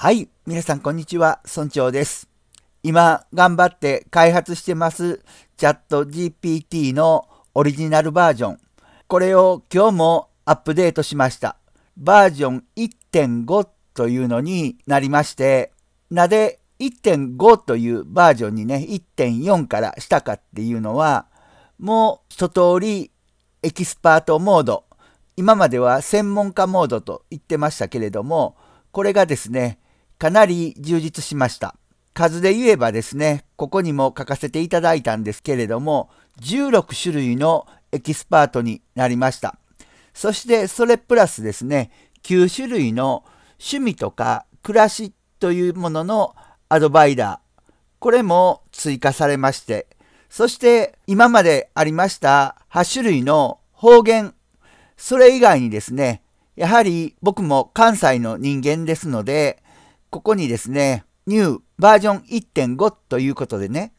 はい、皆さんこんにちは、村長です。今、頑張って開発してます、チャット GPT のオリジナルバージョン。これを今日もアップデートしました。バージョン1.5というのになりまして、なぜ1.5というバージョンにね、1.4からしたかっていうのは、もう一通りエキスパートモード、今までは専門家モードと言ってましたけれども、これがですね、かなり充実しました。数で言えばですね、ここにも書かせていただいたんですけれども、16種類のエキスパートになりました。そしてそれプラスですね、9種類の趣味とか暮らしというもののアドバイザー、これも追加されまして、そして今までありました8種類の方言、それ以外にですね、やはり僕も関西の人間ですので、ここにですね、ニューバージョン1.5ということでね、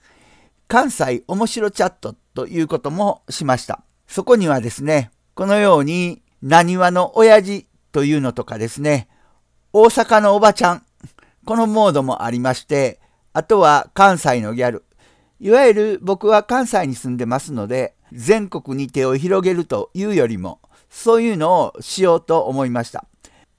関西面白チャットということもしました。そこにはですね、このように、何話の親父というのとかですね、大阪のおばちゃん、このモードもありまして、あとは関西のギャル、いわゆる僕は関西に住んでますので、全国に手を広げるというよりも、そういうのをしようと思いました。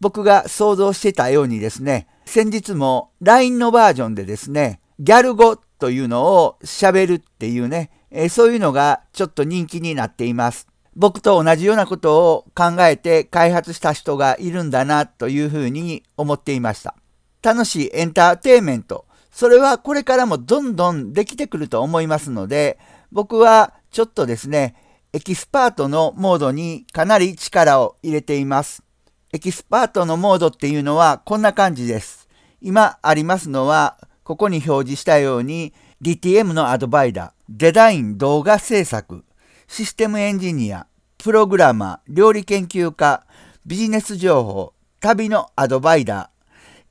僕が想像してたようにですね、先日も LINE のバージョンでですね、ギャル語というのを喋るっていうね、えそういうのがちょっと人気になっています。僕と同じようなことを考えて開発した人がいるんだなというふうに思っていました。楽しいエンターテイメント。それはこれからもどんどんできてくると思いますので、僕はちょっとですね、エキスパートのモードにかなり力を入れています。エキスパートのモードっていうのはこんな感じです。今ありますのは、ここに表示したように、DTM のアドバイダー、デザイン動画制作、システムエンジニア、プログラマー、料理研究家、ビジネス情報、旅のアドバイダ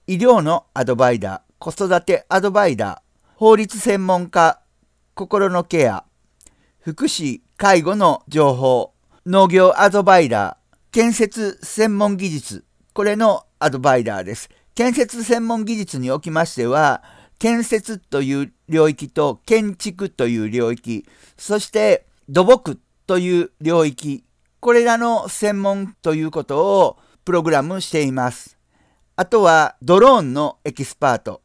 ー、医療のアドバイダー、子育てアドバイダー、法律専門家、心のケア、福祉、介護の情報、農業アドバイダー、建設専門技術、これのアドバイダーです。建設専門技術におきましては、建設という領域と建築という領域、そして土木という領域、これらの専門ということをプログラムしています。あとはドローンのエキスパート、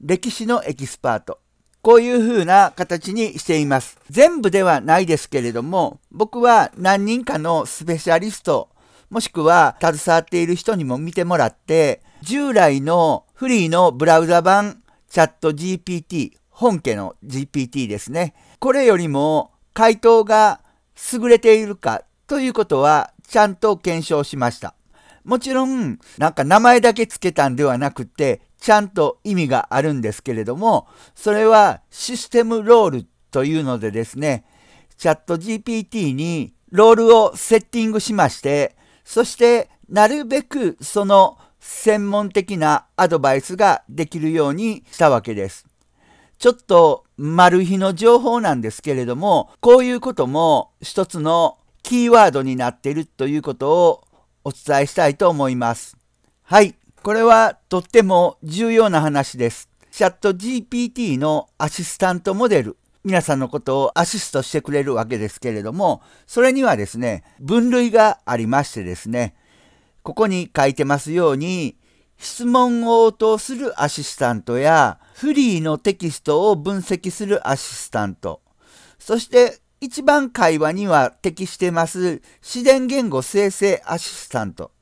歴史のエキスパート、こういうふうな形にしています。全部ではないですけれども、僕は何人かのスペシャリストもしくは携わっている人にも見てもらって、従来のフリーのブラウザ版チャット GPT、本家の GPT ですね。これよりも回答が優れているかということはちゃんと検証しました。もちろん、なんか名前だけ付けたんではなくて、ちゃんと意味があるんですけれども、それはシステムロールというのでですね、チャット GPT にロールをセッティングしまして、そしてなるべくその専門的なアドバイスができるようにしたわけです。ちょっとマル秘の情報なんですけれども、こういうことも一つのキーワードになっているということをお伝えしたいと思います。はい。これはとっても重要な話です。チャット GPT のアシスタントモデル皆さんのことをアシストしてくれるわけですけれども、それにはですね、分類がありましてですね、ここに書いてますように、質問応答するアシスタントや、フリーのテキストを分析するアシスタント、そして一番会話には適してます自然言語生成アシスタント、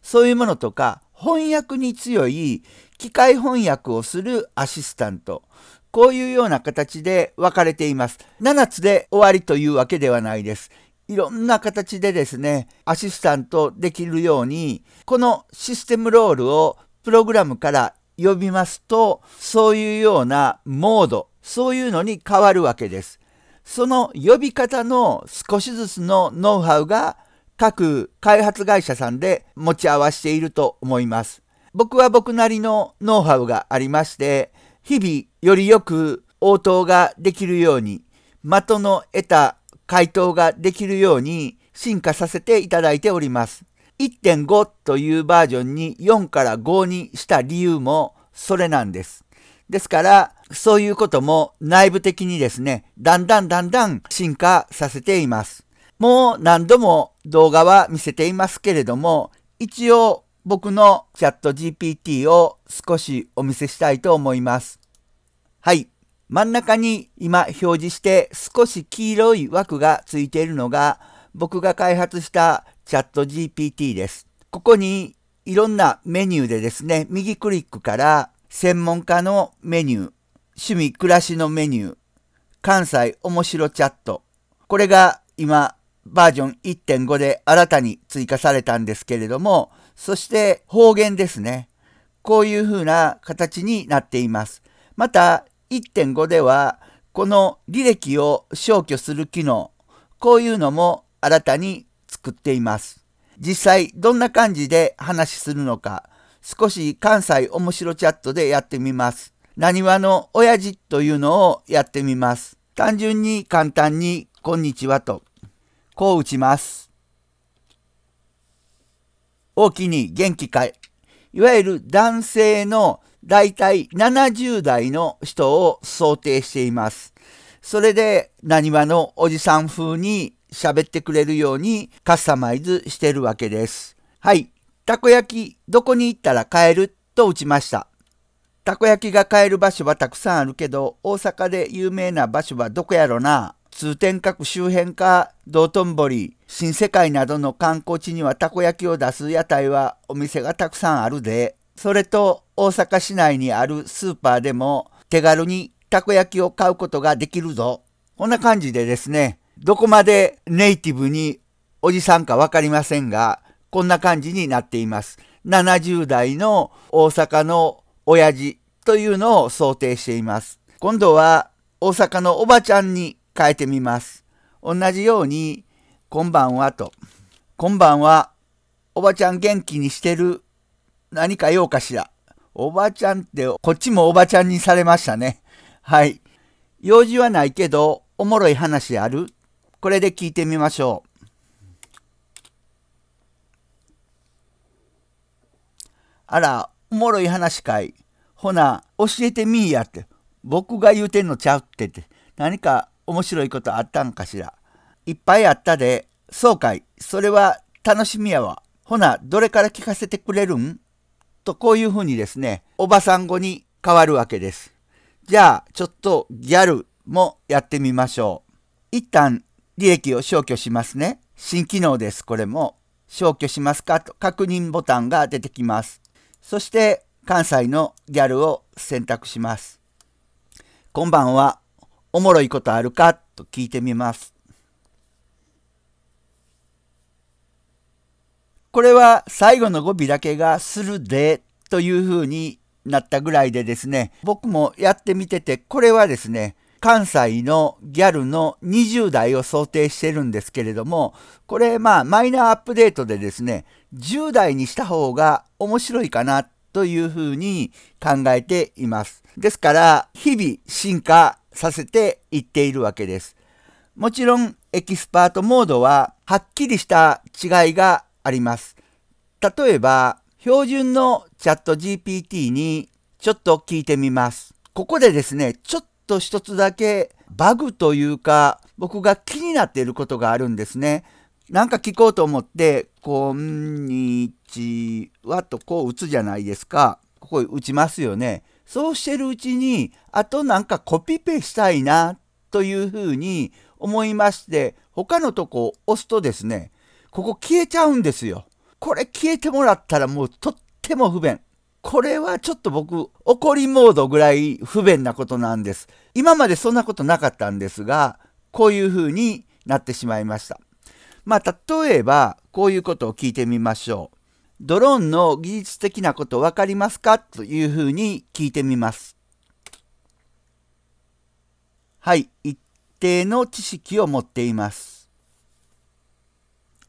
そういうものとか、翻訳に強い機械翻訳をするアシスタント、こういうような形で分かれています。7つで終わりというわけではないです。いろんな形でですね、アシスタントできるように、このシステムロールをプログラムから呼びますと、そういうようなモード、そういうのに変わるわけです。その呼び方の少しずつのノウハウが各開発会社さんで持ち合わせていると思います。僕は僕なりのノウハウがありまして、日々よりよく応答ができるように、的の得た回答ができるように進化させていただいております。1.5というバージョンに4から5にした理由もそれなんです。ですから、そういうことも内部的にですね、だんだんだんだん進化させています。もう何度も動画は見せていますけれども、一応僕のチャット GPT を少しお見せしたいと思います。はい。真ん中に今表示して少し黄色い枠がついているのが僕が開発したチャット GPT です。ここにいろんなメニューでですね、右クリックから専門家のメニュー、趣味暮らしのメニュー、関西面白チャット。これが今バージョン1.5で新たに追加されたんですけれども、そして方言ですね。こういうふうな形になっています。また1.5ではこの履歴を消去する機能、こういうのも新たに作っています。実際どんな感じで話するのか、少し関西面白チャットでやってみます。なにわの親父というのをやってみます。単純に簡単にこんにちはと、こう打ちます。大きに元気かい。いわゆる男性の大体70代の人を想定しています。それで、何話のおじさん風に喋ってくれるようにカスタマイズしてるわけです。はい。たこ焼き、どこに行ったら買えると打ちました。たこ焼きが買える場所はたくさんあるけど、大阪で有名な場所はどこやろな通天閣周辺か道頓堀新世界などの観光地にはたこ焼きを出す屋台はお店がたくさんあるでそれと大阪市内にあるスーパーでも手軽にたこ焼きを買うことができるぞこんな感じでですねどこまでネイティブにおじさんか分かりませんがこんな感じになっています70代の大阪の親父というのを想定しています今度は大阪のおばちゃんに変えてみます。同じように、こんばんはと、こんばんは、おばちゃん元気にしてる、何か用かしら。おばちゃんって、こっちもおばちゃんにされましたね。はい。用事はないけど、おもろい話あるこれで聞いてみましょう。あら、おもろい話かい。ほな、教えてみーやって。僕が言うてんのちゃうってって。何か面白いことあったんかしら。いっぱいあったで、そうかい、それは楽しみやわ。ほな、どれから聞かせてくれるんとこういうふうにですね、おばさん語に変わるわけです。じゃあ、ちょっとギャルもやってみましょう。一旦利益を消去しますね。新機能です、これも。消去しますかと確認ボタンが出てきます。そして、関西のギャルを選択します。こんばんは。おもろいことあるかと聞いてみます。これは最後の語尾だけがするでというふうになったぐらいでですね、僕もやってみてて、これはですね、関西のギャルの20代を想定してるんですけれども、これまあマイナーアップデートでですね、10代にした方が面白いかなというふうに考えています。ですから、日々進化させていっているわけです。もちろんエキスパートモードははっきりした違いがあります。例えば標準のチャット GPT にちょっと聞いてみます。ここでですね、ちょっと一つだけバグというか僕が気になっていることがあるんですね。なんか聞こうと思って、こんにちはとこう打つじゃないですか。ここ打ちますよね。そうしてるうちに、あとなんかコピペしたいな、というふうに思いまして、他のとこを押すとですね、ここ消えちゃうんですよ。これ消えてもらったらもうとっても不便。これはちょっと僕、怒りモードぐらい不便なことなんです。今までそんなことなかったんですが、こういうふうになってしまいました。まあ、例えば、こういうことを聞いてみましょう。ドローンの技術的なこと分かりますかというふうに聞いてみます。はい、一定の知識を持っています。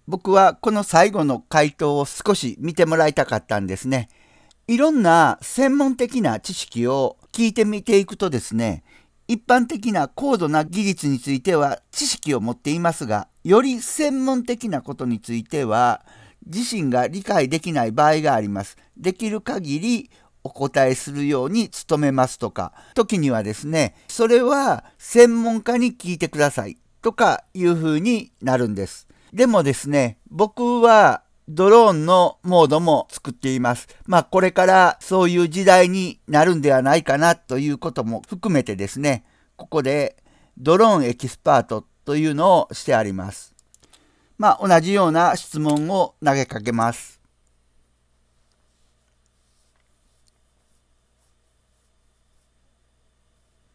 僕はこの最後の回答を少し見てもらいたかったんですね。いろんな専門的な知識を聞いてみていくとですね、一般的な高度な技術については知識を持っていますが、より専門的なことについては自身が理解できない場合があります。できる限りお答えするように努めますとか、時にはですね、それは専門家に聞いてくださいとかいう風になるんです。でもですね、僕はドローンのモードも作っています。まあこれからそういう時代になるんではないかなということも含めてですね、ここでドローンエキスパートというのをしてあります。まあ、同じような質問を投げかけます。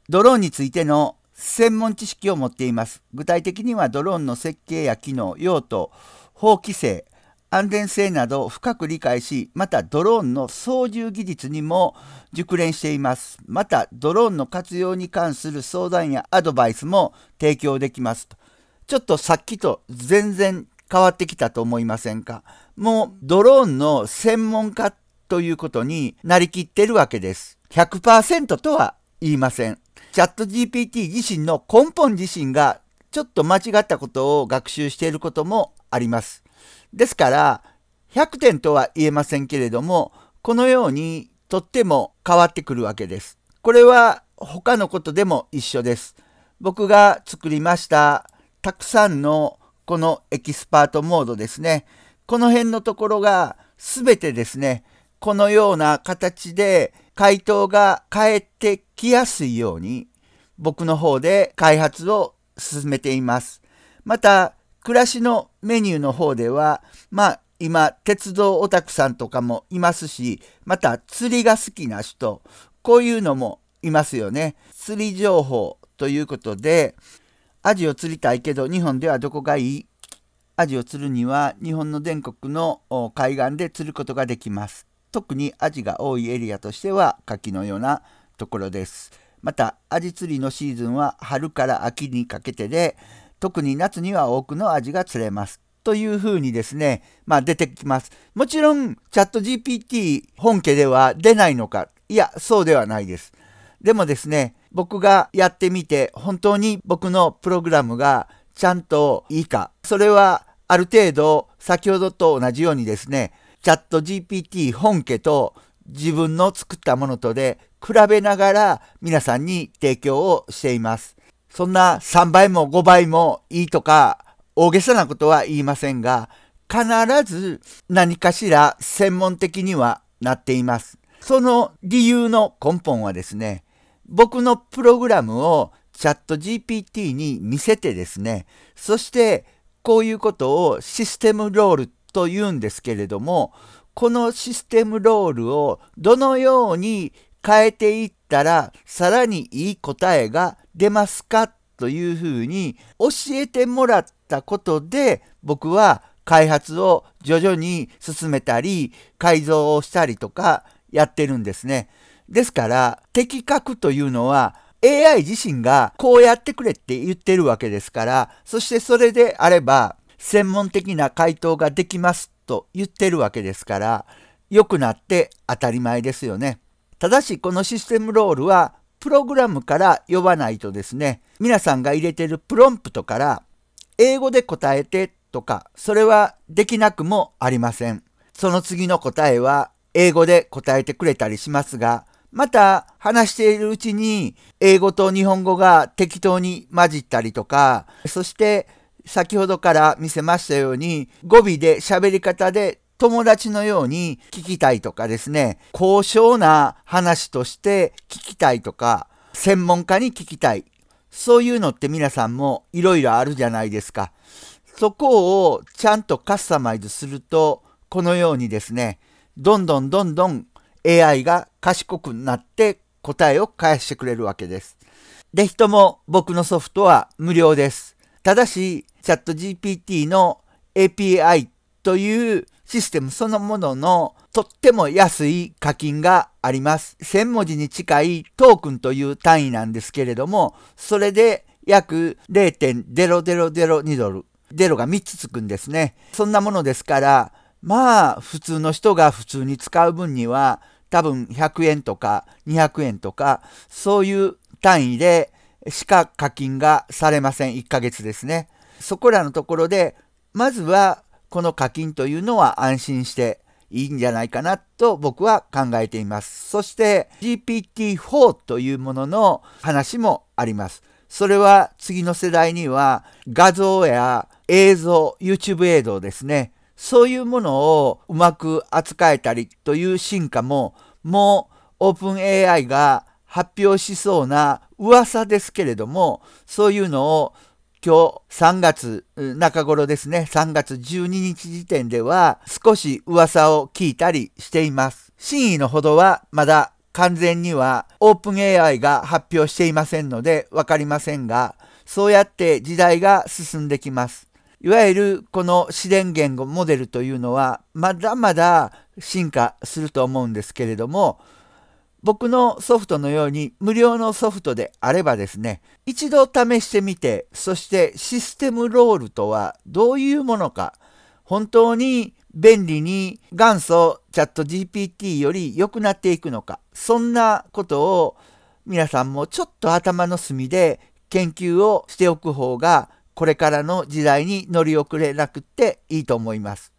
ドローンについての専門知識を持っています。具体的にはドローンの設計や機能、用途、法規制、安全性などを深く理解し、またドローンの操縦技術にも熟練しています。またドローンの活用に関する相談やアドバイスも提供できます。とちょっとさっきと全然変わってきたと思いませんかもうドローンの専門家ということになりきってるわけです。100%とは言いません。チャット GPT 自身の根本自身がちょっと間違ったことを学習していることもあります。ですから100点とは言えませんけれどもこのようにとっても変わってくるわけです。これは他のことでも一緒です。僕が作りましたたくさんのこのエキスパートモードですね。この辺のところが全てですね、このような形で回答が返ってきやすいように僕の方で開発を進めています。また、暮らしのメニューの方では、まあ今、鉄道オタクさんとかもいますし、また釣りが好きな人、こういうのもいますよね。釣り情報ということで、アジを釣りたいけど日本ではどこがいいアジを釣るには日本の全国の海岸で釣ることができます。特にアジが多いエリアとしては柿のようなところです。またアジ釣りのシーズンは春から秋にかけてで特に夏には多くのアジが釣れます。というふうにですね、まあ出てきます。もちろん、チャット GPT 本家では出ないのか。いや、そうではないです。でもですね、僕がやってみて本当に僕のプログラムがちゃんといいか、それはある程度先ほどと同じようにですね、チャット GPT 本家と自分の作ったものとで比べながら皆さんに提供をしています。そんな3倍も5倍もいいとか大げさなことは言いませんが、必ず何かしら専門的にはなっています。その理由の根本はですね、僕のプログラムをチャット GPT に見せてですね、そしてこういうことをシステムロールと言うんですけれども、このシステムロールをどのように変えていったらさらにいい答えが出ますかというふうに教えてもらったことで僕は開発を徐々に進めたり改造をしたりとかやってるんですね。ですから、的確というのは、AI 自身がこうやってくれって言ってるわけですから、そしてそれであれば、専門的な回答ができますと言ってるわけですから、良くなって当たり前ですよね。ただし、このシステムロールは、プログラムから呼ばないとですね、皆さんが入れてるプロンプトから、英語で答えてとか、それはできなくもありません。その次の答えは、英語で答えてくれたりしますが、また話しているうちに英語と日本語が適当に混じったりとか、そして先ほどから見せましたように語尾で喋り方で友達のように聞きたいとかですね、高尚な話として聞きたいとか、専門家に聞きたい。そういうのって皆さんも色々あるじゃないですか。そこをちゃんとカスタマイズすると、このようにですね、どんどんどんどん AI が賢くなって答えを返してくれるわけです。ぜひとも僕のソフトは無料です。ただし、チャット GPT の API というシステムそのもののとっても安い課金があります。1000文字に近いトークンという単位なんですけれども、それで約0.0002ドル。ゼロが3つつくんですね。そんなものですから、まあ、普通の人が普通に使う分には多分100円とか200円とか、そういう単位でしか課金がされません。1ヶ月ですね。そこらのところで、まずはこの課金というのは安心していいんじゃないかなと僕は考えています。そして GPT-4 というものの話もあります。それは次の世代には画像や映像、YouTube 映像ですね。そういうものをうまく扱えたりという進化ももうオープン AI が発表しそうな噂ですけれどもそういうのを今日3月中頃ですね3月12日時点では少し噂を聞いたりしています真意のほどはまだ完全にはオープン AI が発表していませんのでわかりませんがそうやって時代が進んできますいわゆるこの自然言語モデルというのはまだまだ進化すると思うんですけれども僕のソフトのように無料のソフトであればですね一度試してみてそしてシステムロールとはどういうものか本当に便利に元祖チャット GPT より良くなっていくのかそんなことを皆さんもちょっと頭の隅で研究をしておく方がこれからの時代に乗り遅れなくていいと思います。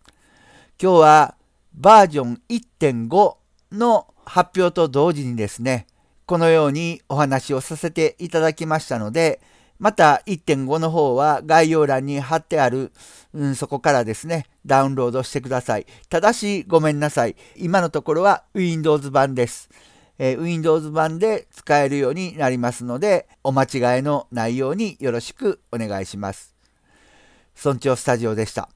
今日はバージョン1.5の発表と同時にですね、このようにお話をさせていただきましたので、また1.5の方は概要欄に貼ってある、うん、そこからですね、ダウンロードしてください。ただしごめんなさい。今のところは Windows 版です。え Windows 版で使えるようになりますので、お間違えのないようによろしくお願いします。村長スタジオでした。